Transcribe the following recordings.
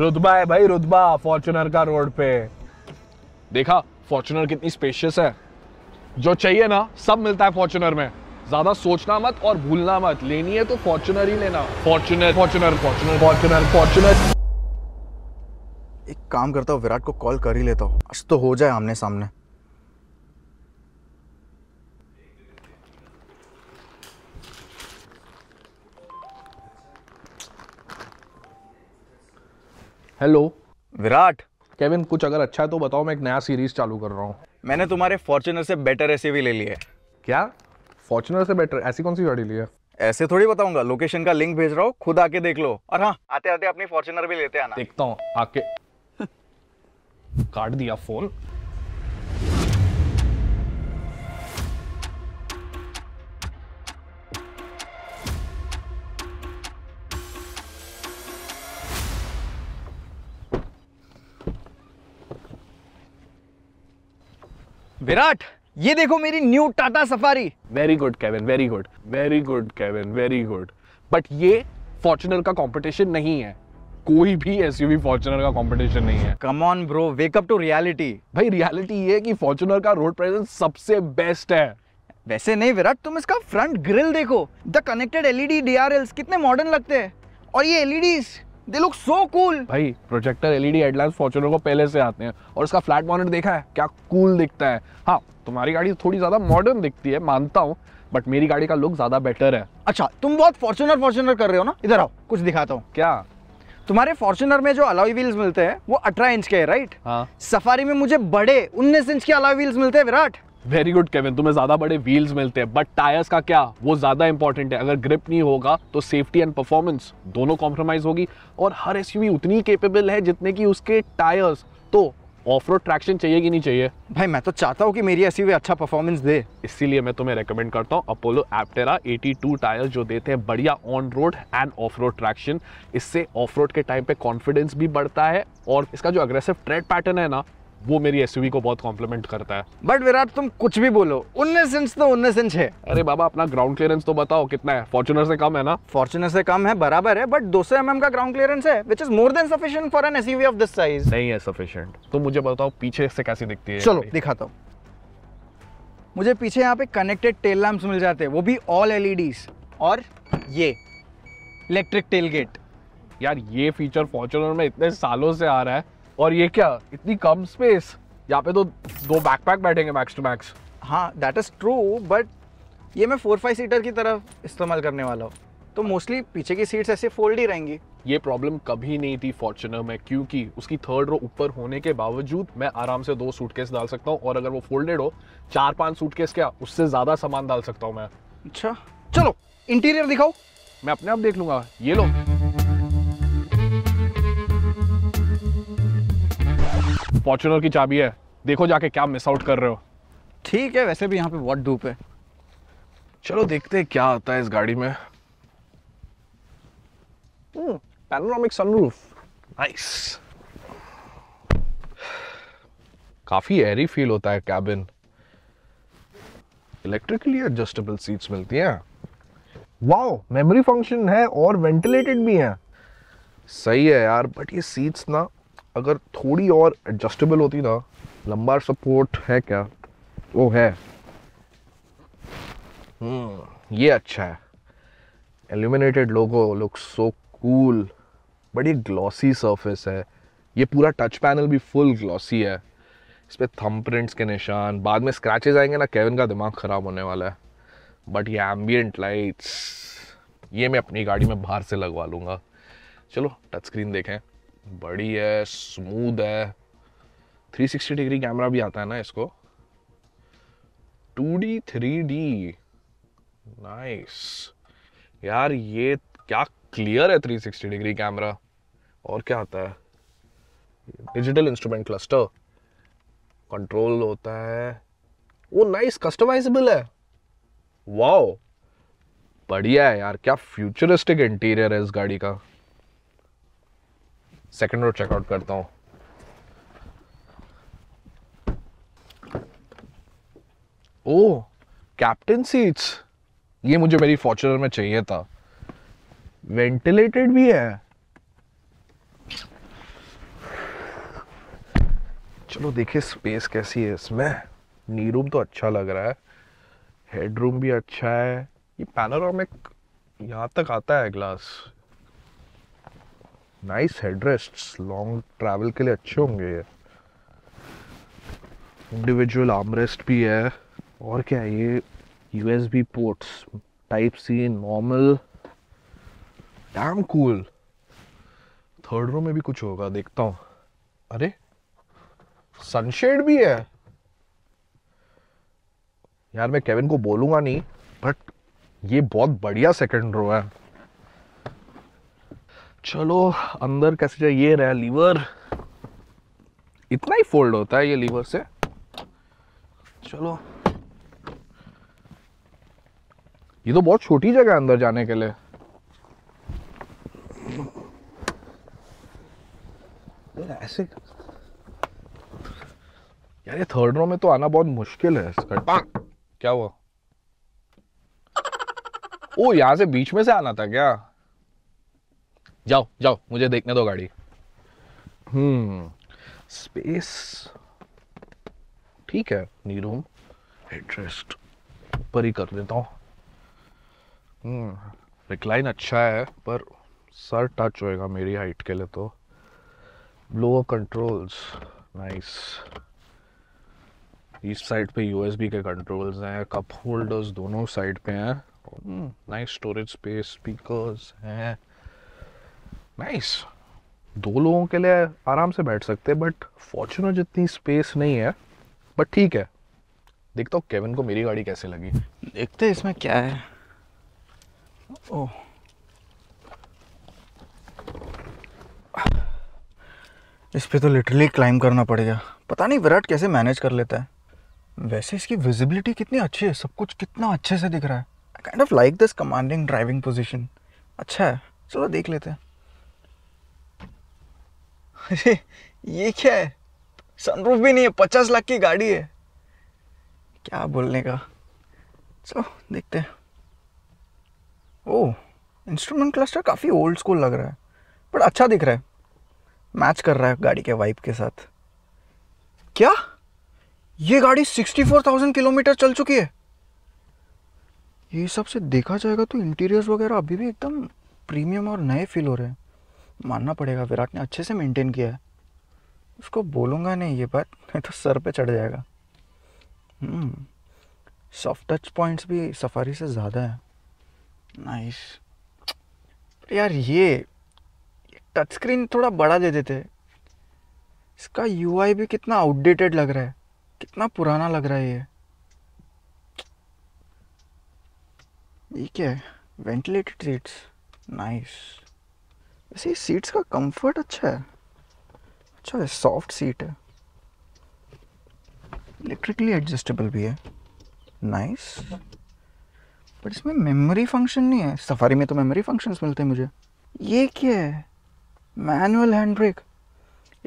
रुतबा है भाई रुतबा फॉर्चुनर का रोड पे देखा फॉर्चुनर कितनी स्पेशियस है जो चाहिए ना सब मिलता है फॉर्चुनर में ज्यादा सोचना मत और भूलना मत लेनी है तो फॉर्चुनर ही लेना Fortuner Fortuner Fortuner Fortuner Fortuner एक काम करता हूँ विराट को कॉल कर ही लेता हूँ आज तो हो जाए आमने सामने हेलो विराट केविन कुछ अगर अच्छा है तो बताओ मैं एक नया सीरीज चालू कर रहा हूँ मैंने तुम्हारे फॉर्चुनर से बेटर ऐसे भी ले लिया है क्या फॉर्चुनर से बेटर ऐसी कौन सी गाड़ी ली है ऐसे थोड़ी बताऊंगा लोकेशन का लिंक भेज रहा हूँ खुद आके देख लो और हाँ आते आते अपनी फॉर्चुनर भी लेते आना देखता हूँ आके काट दिया फोन विराट ये देखो मेरी new Tata Safari very good Kevin very good very good Kevin very good but ये फॉर्चुनर का कंपटीशन नहीं है कोई भी एसयूवी फॉर्चुनर का कंपटीशन नहीं है come on bro wake up to reality भाई रियलिटी ये है कि फॉर्चुनर का रोड प्रेजेंस सबसे बेस्ट है वैसे नहीं विराट तुम इसका फ्रंट ग्रिल देखो द कनेक्टेड एलईडी डीआरएलस कितने मॉडर्न लगते हैं और ये LEDs they look so cool भाई प्रोजेक्टर एलईडी हेडलाइट्स फॉर्चुनर को पहले से आते हैं और उसका फ्लैट बॉनेट देखा है क्या कूल cool दिखता है हाँ तुम्हारी गाड़ी थोड़ी ज़्यादा मॉडर्न दिखती है मानता हूँ बट मेरी गाड़ी का लुक ज़्यादा बेटर है अच्छा तुम बहुत फॉर्चुनर फॉर्चुनर कर रहे हो ना इधर आओ कुछ दिखाता हूँ क्या तुम्हारे फॉर्चुनर में जो अलॉय व्हील्स मिलते हैं वो अठारह इंच के है राइट हाँ सफारी में मुझे बड़े उन्नीस इंच के अलॉय व्हील्स मिलते हैं विराट वेरी गुड केविन तुम्हें ज़्यादा बड़े व्हील्स मिलते हैं बट टायर्स का क्या वो ज़्यादा इंपॉर्टेंट है अगर ग्रिप नहीं होगा तो सेफ्टी एंड परफॉर्मेंस दोनों कॉम्प्रोमाइज़ होगी और हर एस उतनी केपेबल है जितने की उसके टायर्स तो ऑफ रोड ट्रैक्शन चाहिए कि नहीं चाहिए भाई मैं तो चाहता हूँ कि मेरी एस अच्छा परफॉर्मेंस दे इसीलिए मैं तुम्हें रेकमेंड करता हूँ अपोलो एप्टेरा 82 टायर्स जो देते हैं बढ़िया on road and off road traction इससे ऑफ रोड के टाइम पे कॉन्फिडेंस भी बढ़ता है और इसका जो अग्रेसिव ट्रेड पैटर्न है ना वो मेरी एस को बहुत कॉम्प्लीमेंट करता है बट विराट तुम कुछ भी बोलो उन्नीस इंच तो उन्नीस इंच है अरे बाबा अपना ग्राउंड क्लियरेंस तो बताओ कितना है फॉर्चुनर से कम है ना फॉर्चुनर से कम है बराबर है बट दो सौ एम का ग्राउंड क्लियरेंस है which is more than sufficient for an S of this size नहीं है सफिशियंट तो मुझे बताओ पीछे से कैसी दिखती है चलो दिखाता हूँ मुझे पीछे यहाँ पे कनेक्टेड टेल लैम्प्स मिल जाते हैं वो भी ऑल एलईडीज e और ये इलेक्ट्रिक टेल गेट यार ये फीचर फॉर्चुनर में इतने सालों से आ रहा है और ये क्या इतनी कम स्पेस यहाँ पे तो दो बैकपैक बैठेंगे मैक्स टू मैक्स हाँ दैट इज़ ट्रू बट ये मैं फोर फाइव सीटर की तरफ इस्तेमाल करने वाला हूँ तो मोस्टली पीछे की सीट्स ऐसे फोल्ड ही रहेंगी ये प्रॉब्लम कभी नहीं थी फॉर्चुनर में क्योंकि उसकी थर्ड रो ऊपर होने के बावजूद मैं आराम से दो सूटकेस डाल सकता हूँ और अगर वो फोल्डेड हो चार पांच सूटकेस क्या उससे ज़्यादा सामान डाल सकता हूँ मैं अच्छा चलो इंटीरियर दिखाओ मैं अपने आप देख लूंगा ये लो फॉर्चुनर की चाबी है देखो जाके क्या मिस आउट कर रहे हो ठीक है वैसे भी यहाँ पे बहुत धूप है चलो देखते हैं क्या आता है इस गाड़ी में पैनोरामिक सनरूफ नाइस काफ़ी एरी फील होता है कैबिन इलेक्ट्रिकली एडजस्टेबल सीट्स मिलती हैं वाओ मेमोरी फंक्शन है और वेंटिलेटेड भी है सही है यार बट ये सीट्स ना अगर थोड़ी और एडजस्टेबल होती ना लंबा सपोर्ट है क्या वो है हम्म, ये अच्छा है illuminated logo look so cool बड़ी ग्लॉसी सरफेस है ये पूरा टच पैनल भी फुल ग्लॉसी है इस पर थम प्रिंट्स के निशान बाद में स्क्रैचेज आएंगे ना केविन का दिमाग ख़राब होने वाला है बट ये एम्बियंट लाइट्स ये मैं अपनी गाड़ी में बाहर से लगवा लूँगा चलो टच स्क्रीन देखें बड़ी है स्मूद है 360 डिग्री कैमरा भी आता है ना इसको 2D 3D नाइस यार ये क्या क्लियर है 360 डिग्री कैमरा और क्या आता है डिजिटल इंस्ट्रूमेंट क्लस्टर कंट्रोल होता है वो नाइस कस्टमाइजेबल है वाओ बढ़िया है यार क्या फ्यूचरिस्टिक इंटीरियर है इस गाड़ी का सेकेंड रोड चेकआउट करता हूँ ओ कैप्टन सीट्स ये मुझे मेरी फॉर्चुनर में चाहिए था वेंटिलेटेड भी है चलो देखिए स्पेस कैसी है इसमें नी रूम तो अच्छा लग रहा है हेड रूम भी अच्छा है ये पैनोरामिक यहाँ तक आता है glass nice headrest long travel के लिए अच्छे होंगे ये इंडिविजुअल आर्मरेस्ट भी है और क्या है ये USB ports type C normal damn cool third row में भी कुछ होगा देखता हूँ अरे सनशेड भी है यार मैं केविन को बोलूंगा नहीं बट ये बहुत बढ़िया सेकंड रो है चलो अंदर कैसे जाए ये रहा लीवर इतना ही फोल्ड होता है ये लीवर से चलो ये तो बहुत छोटी जगह है अंदर जाने के लिए ऐसे यार ये थर्ड रो में तो आना बहुत मुश्किल है इसका क्या हुआ ओ यहां से बीच में से आना था क्या जाओ जाओ मुझे देखने दो गाड़ी हम्म स्पेस ठीक है नी रूम इंटरेस्ट ऊपर ही कर देता हूँ रिक्लाइन हम्म, अच्छा है पर सर टच होएगा मेरी हाइट के लिए तो लोअर कंट्रोल्स नाइस इस साइड पे यूएसबी के कंट्रोल्स हैं कप होल्डर्स दोनों साइड पे हैं नाइस स्टोरेज स्पेस स्पीकर्स हैं नाइस दो लोगों के लिए आराम से बैठ सकते बट फॉर्चुनर जितनी स्पेस नहीं है बट ठीक है देखता हूँ केविन को मेरी गाड़ी कैसे लगी देखते हैं इसमें क्या है ओह इस पर तो लिटरली क्लाइम करना पड़ेगा पता नहीं विराट कैसे मैनेज कर लेता है वैसे इसकी विजिबिलिटी कितनी अच्छी है सब कुछ कितना अच्छे से दिख रहा है kind of like this commanding driving position अच्छा है चलो देख लेते हैं अरे ये क्या है सनरूफ भी नहीं है पचास लाख की गाड़ी है क्या बोलने का चलो देखते हैं ओ इंस्ट्रूमेंट क्लस्टर काफ़ी ओल्ड स्कूल लग रहा है बट अच्छा दिख रहा है मैच कर रहा है गाड़ी के वाइप के साथ क्या ये गाड़ी 64,000 किलोमीटर चल चुकी है ये सब से देखा जाएगा तो इंटीरियर्स वगैरह अभी भी एकदम प्रीमियम और नए फील हो रहे हैं मानना पड़ेगा विराट ने अच्छे से मेंटेन किया है उसको बोलूँगा नहीं ये बात नहीं तो सर पे चढ़ जाएगा सॉफ्ट टच पॉइंट्स भी सफारी से ज़्यादा है नाइस यार ये टच स्क्रीन थोड़ा बड़ा दे देते इसका यूआई भी कितना आउटडेटेड लग रहा है कितना पुराना लग रहा है ये ये क्या है वेंटिलेटेड सीट्स नाइस वैसे सीट्स का कंफर्ट अच्छा है अच्छा है सॉफ्ट सीट है इलेक्ट्रिकली एडजस्टेबल भी है नाइस बट इसमें मेमोरी फंक्शन नहीं है सफारी में तो मेमोरी फंक्शंस मिलते हैं मुझे ये क्या है manual hand brake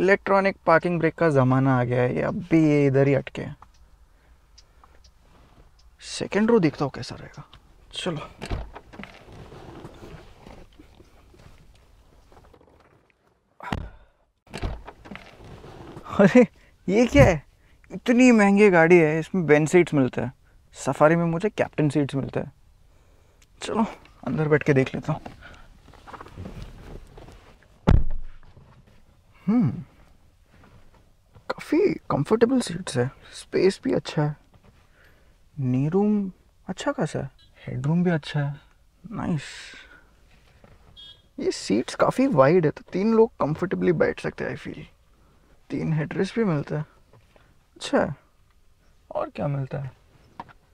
electronic parking brake का ज़माना आ गया है ये अब भी ये इधर ही अटके हैं सेकेंड रो देखता हूँ कैसा रहेगा चलो अरे ये क्या है इतनी महंगी गाड़ी है इसमें बेन सीट्स मिलता है सफारी में मुझे कैप्टन सीट्स मिलता है चलो अंदर बैठ के देख लेता हूँ काफ़ी कंफर्टेबल सीट्स है स्पेस भी अच्छा है नी रूम अच्छा खासा है हेडरूम भी अच्छा है नाइस ये सीट्स काफ़ी वाइड है तो तीन लोग कंफर्टेबली बैठ सकते हैं आई फील तीन हेडरेस्ट भी मिलता है अच्छा और क्या मिलता है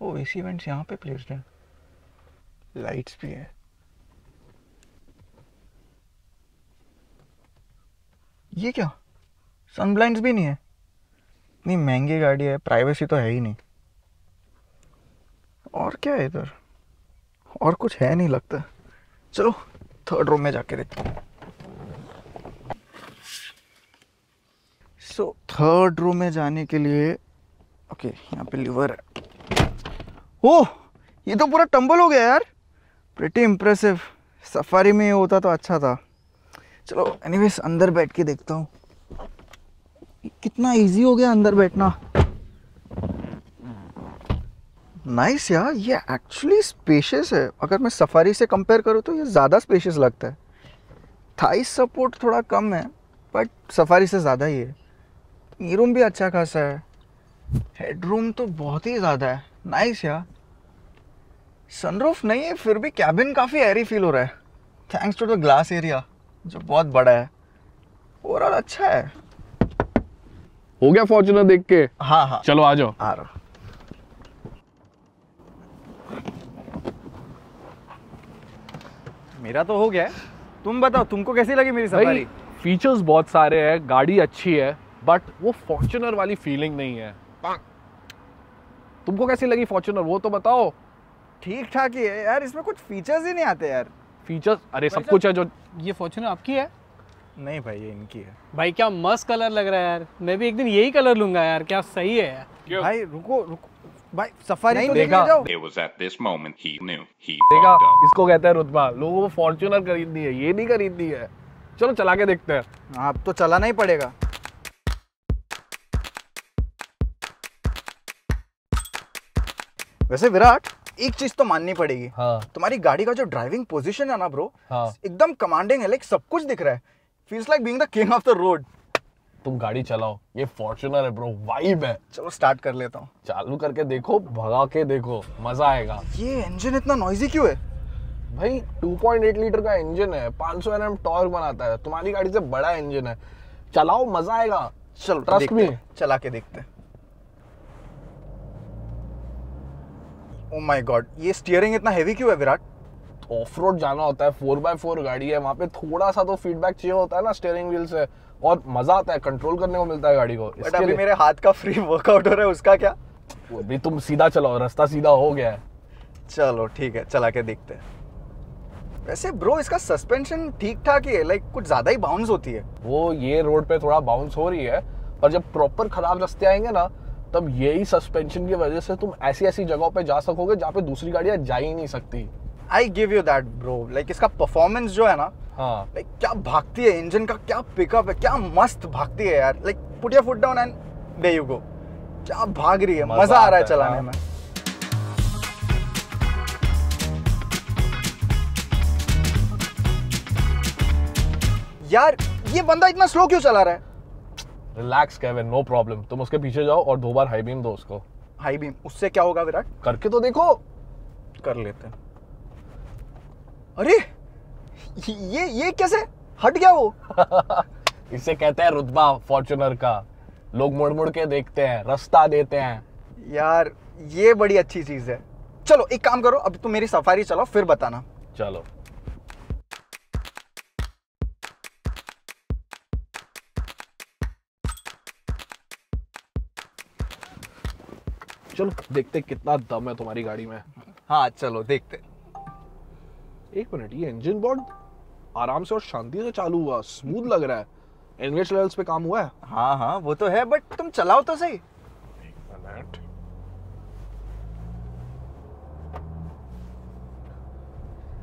ओ ए सी वेंट्स यहाँ पे प्लेस्ड हैं लाइट्स भी हैं ये क्या सन ब्लाइंड भी नहीं है इतनी महंगी गाड़ी है प्राइवेसी तो है ही नहीं और क्या है इधर और कुछ है नहीं लगता चलो थर्ड रूम में जाके देखते हैं सो थर्ड रो में जाने के लिए ओके okay, यहाँ पे लीवर है ओ oh, ये तो पूरा टंबल हो गया यार प्रिटी इम्प्रेसिव सफारी में होता तो अच्छा था चलो एनीवेज अंदर बैठ के देखता हूँ कितना इजी हो गया अंदर बैठना नाइस यार ये एक्चुअली स्पेशियस है अगर मैं सफारी से कंपेयर करूँ तो ये ज़्यादा स्पेशियस लगता है थाई सपोर्ट थोड़ा कम है बट सफारी से ज़्यादा ही है ये रूम भी अच्छा खासा है हेडरूम तो बहुत ही ज़्यादा है नाइस यार सनरूफ नहीं है फिर भी कैबिन काफ़ी एरी फील हो रहा है thanks to the glass area जो बहुत बड़ा है ओवरऑल अच्छा है हो गया फॉर्चुनर देख के हाँ हाँ चलो आ जाओ आ रहा मेरा तो हो गया तुम बताओ तुमको कैसी लगी मेरी सवारी फीचर्स बहुत सारे हैं गाड़ी अच्छी है बट वो फॉर्चुनर वाली फीलिंग नहीं है तुमको कैसी लगी फॉर्चुनर वो तो बताओ ठीक ठाक ही है यार इसमें कुछ फीचर्स ही नहीं आते यार फीचर्स अरे सब कुछ है जो ये फॉर्चुनर आपकी है नहीं भाई ये इनकी है भाई क्या मस्त कलर लग रहा है यार मैं भी एक दिन यही कलर लूंगा यार क्या सही है यार भाई रुको रुको भाई सफारी नहीं, तो देखा देखा जाओ देखा, देखा, देखा, देखा, देखा, देखा, देखा, देखा इसको कहते हैं रुतबा लोगों को फॉर्चुनर खरीदनी है ये नहीं खरीदनी है चलो चला के देखते हैं आप हाँ, तो चलाना ही पड़ेगा वैसे विराट एक चीज तो माननी पड़ेगी हाँ। तुम्हारी गाड़ी का जो ड्राइविंग पोजीशन है ना ब्रो हाँ। एकदम कमांडिंग है लाइक सब कुछ दिख रहा है feels like being the king of the road तुम गाड़ी चलाओ ये फॉर्चुनर है ब्रो वाइब है चलो स्टार्ट कर लेता हूँ चालू करके देखो भगा के देखो मजा आएगा ये इंजन इतना नॉइजी क्यों है भाई 2.8 लीटर का इंजन है 500 एनएम टॉर्क बनाता है तुम्हारी गाड़ी से बड़ा इंजन है चलाओ मजा आएगा चलो ट्रस्ट मी चला के देखते हैं ओ माय गॉड ये स्टीयरिंग इतना हैवी क्यों है विराट ऑफ रोड जाना होता है फोर बाय फोर गाड़ी है पे थोड़ा सा तो फीडबैक चाहिए होता है ना व्हील से और मजा आता है कंट्रोल करने को मिलता है गाड़ी को बट अभी मेरे हाथ का फ्री वर्कआउट हो रहा है उसका क्या अभी तुम सीधा चलाओ रास्ता सीधा हो गया है चलो ठीक है चला के देखते हैं वैसे ब्रो इसका सस्पेंशन ठीक ठाक ही है लाइक कुछ ज्यादा ही बाउंस होती है वो ये रोड पे थोड़ा बाउंस हो रही है पर जब प्रॉपर खराब रास्ते आएंगे ना तब यही सस्पेंशन की वजह से तुम ऐसी ऐसी जगहों पे जा सकोगे जहाँ पे दूसरी गाड़ियाँ जा ही नहीं सकती I give you that bro like इसका परफॉर्मेंस जो है ना हाँ लाइक like, क्या भागती है इंजन का क्या पिकअप है क्या मस्त भागती है यार like put your foot down and there you go क्या भाग रही है मजा आ रहा है चलाने में यार ये बंदा इतना स्लो क्यों चला रहा है रिलैक्स केविन नो प्रॉब्लम तुम उसके पीछे जाओ और दो बार हाई बीम दो उसको हाई बीम उससे क्या होगा विराट करके तो देखो कर लेते हैं अरे ये ये कैसे हट गया वो इसे कहते हैं रुतबा फॉर्चुनर का लोग मुड़ मुड़ के देखते हैं रास्ता देते हैं यार ये बड़ी अच्छी चीज है चलो एक काम करो अभी तुम मेरी सफारी चलाओ फिर बताना चलो चलो देखते कितना दम है तुम्हारी गाड़ी में हाँ चलो देखते एक मिनट ये इंजन बोर्ड आराम से और शांति से चालू हुआ स्मूथ लग रहा है एनवेज लेवल्स पे काम हुआ है हाँ हाँ वो तो है बट तुम चलाओ तो सही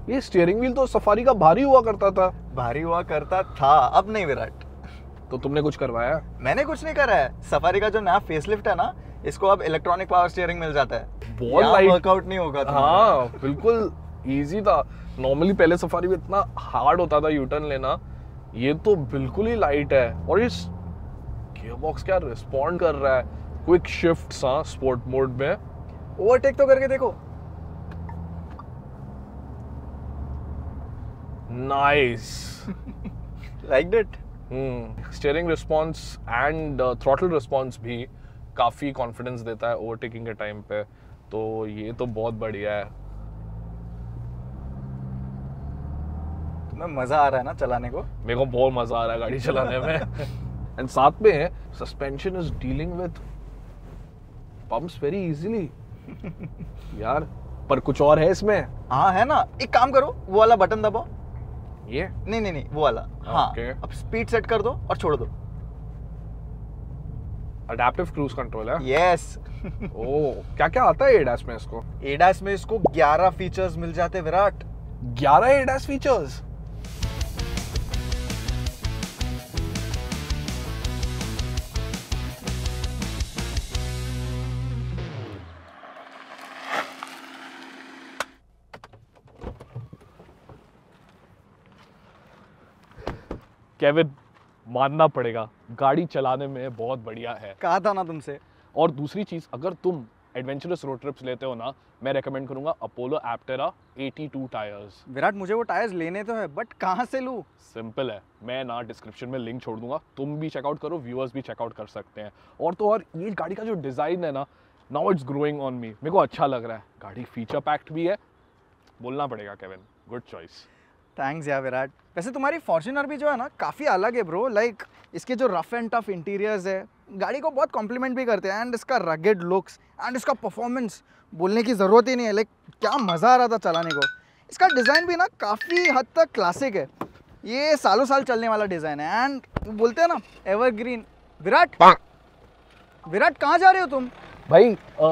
ये स्टीयरिंग व्हील तो सफारी का भारी हुआ करता था भारी हुआ करता था अब नहीं विराट तो तुमने कुछ करवाया मैंने कुछ नहीं करा है सफारी का जो नया फेसलिफ्ट है ना इसको अब इलेक्ट्रॉनिक पावर स्टीयरिंग मिल जाता है बहुत लाइट वर्कआउट नहीं होगा था तो। हाँ बिल्कुल इजी था नॉर्मली पहले सफारी में इतना हार्ड होता था यूटर्न लेना ये तो बिल्कुल ही लाइट है और इस बॉक्स क्या रिस्पॉन्ड कर रहा है क्विक शिफ्ट सा स्पोर्ट मोड में ओवरटेक तो करके देखो nice like that hmm steering response and throttle response भी काफ़ी कॉन्फिडेंस देता है ओवरटेकिंग के टाइम पे तो ये तो बहुत बढ़िया है तुम्हें मज़ा आ रहा है ना चलाने को मेरे को बहुत मज़ा आ रहा है गाड़ी चलाने में एंड साथ में suspension is dealing with bumps very easily यार पर कुछ और है इसमें हाँ है ना एक काम करो वो वाला बटन दबाओ ये नहीं नहीं नहीं वो वाला हाँ, okay. हाँ अब स्पीड सेट कर दो और छोड़ दो अडैप्टिव क्रूज कंट्रोल है यस ओ oh, क्या क्या आता है एडास में इसको एडास में इसको 11 फीचर्स मिल जाते विराट 11 एडास फीचर्स केविन मानना पड़ेगा गाड़ी चलाने में बहुत बढ़िया है कहा था ना तुमसे और दूसरी चीज़ अगर तुम एडवेंचरस रोड ट्रिप्स लेते हो ना मैं रेकमेंड करूंगा अपोलो एप्टेरा 82 टायर्स विराट मुझे वो टायर्स लेने तो है बट कहाँ से लूँ सिंपल है मैं ना डिस्क्रिप्शन में लिंक छोड़ दूंगा तुम भी चेकआउट करो व्यूअर्स भी चेकआउट कर सकते हैं और तो और ये गाड़ी का जो डिज़ाइन है ना now it's growing on me मेरे को अच्छा लग रहा है गाड़ी फीचर पैक्ड भी है बोलना पड़ेगा केविन गुड चॉइस थैंक्स या विराट वैसे तुम्हारी फॉर्चुनर भी जो है ना काफ़ी अलग है ब्रो लाइक इसके जो रफ एंड टफ इंटीरियर्स है गाड़ी को बहुत कॉम्प्लीमेंट भी करते हैं एंड इसका रगेड लुक्स एंड इसका परफॉर्मेंस बोलने की ज़रूरत ही नहीं है लाइक क्या मज़ा आ रहा था चलाने को इसका डिज़ाइन भी ना काफ़ी हद तक क्लासिक है ये सालों साल चलने वाला डिज़ाइन है एंड बोलते हैं ना एवरग्रीन विराट विराट कहाँ जा रहे हो तुम भाई आ,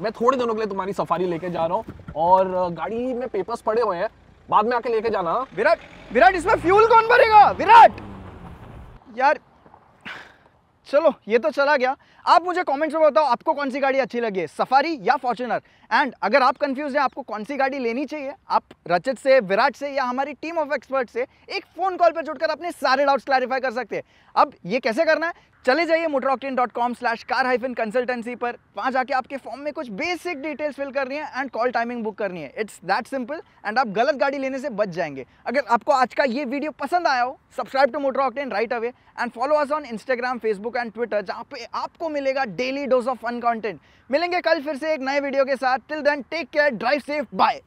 मैं थोड़े दिनों के लिए तुम्हारी सफारी लेके जा रहा हूँ और गाड़ी में पेपर्स पड़े हुए हैं बाद में आके लेके जाना विराट विराट इसमें फ्यूल कौन भरेगा विराट यार चलो ये तो चला गया आप मुझे कमेंट्स में बताओ आपको कौन सी गाड़ी अच्छी लगी है सफारी या फॉर्चुनर एंड अगर आप कंफ्यूज हैं आपको कौन सी गाड़ी लेनी चाहिए आप रचित से विराट से या हमारी टीम ऑफ एक्सपर्ट से एक फ़ोन कॉल पर जुड़कर अपने सारे डाउट्स क्लैरिफाई कर सकते हैं अब ये कैसे करना है चले जाइए motoroctane dot com slash car hyphen consultancy पर वहाँ जाके आपके फॉर्म में कुछ बेसिक डिटेल्स फिल करनी है एंड कॉल टाइमिंग बुक करनी है इट्स दैट सिंपल एंड आप गलत गाड़ी लेने से बच जाएंगे अगर आपको आज का ये वीडियो पसंद आया हो subscribe to Octane right away and follow us on Instagram Facebook and Twitter जहाँ पे आपको मिलेगा daily dose of fun content मिलेंगे कल फिर से एक नए वीडियो के साथ till then take care drive safe bye